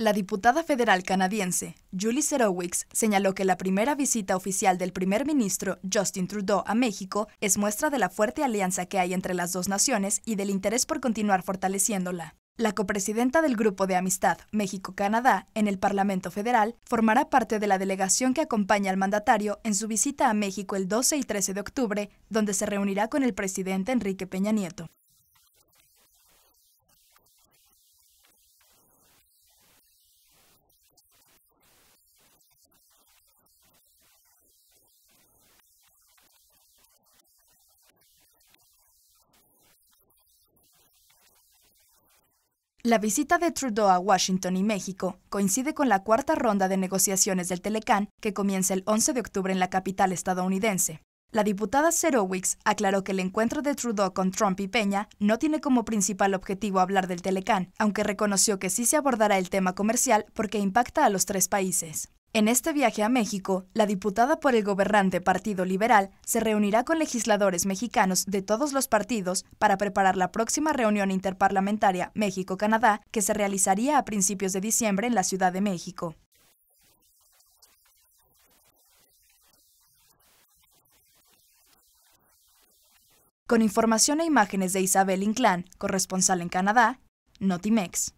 La diputada federal canadiense Julie Serowicz señaló que la primera visita oficial del primer ministro Justin Trudeau a México es muestra de la fuerte alianza que hay entre las dos naciones y del interés por continuar fortaleciéndola. La copresidenta del Grupo de Amistad México-Canadá en el Parlamento Federal formará parte de la delegación que acompaña al mandatario en su visita a México el 12 y 13 de octubre, donde se reunirá con el presidente Enrique Peña Nieto. La visita de Trudeau a Washington y México coincide con la cuarta ronda de negociaciones del Telecán, que comienza el 11 de octubre en la capital estadounidense. La diputada Zerowicz aclaró que el encuentro de Trudeau con Trump y Peña no tiene como principal objetivo hablar del Telecán, aunque reconoció que sí se abordará el tema comercial porque impacta a los tres países. En este viaje a México, la diputada por el gobernante Partido Liberal se reunirá con legisladores mexicanos de todos los partidos para preparar la próxima reunión interparlamentaria México-Canadá que se realizaría a principios de diciembre en la Ciudad de México. Con información e imágenes de Isabel Inclán, corresponsal en Canadá, Notimex.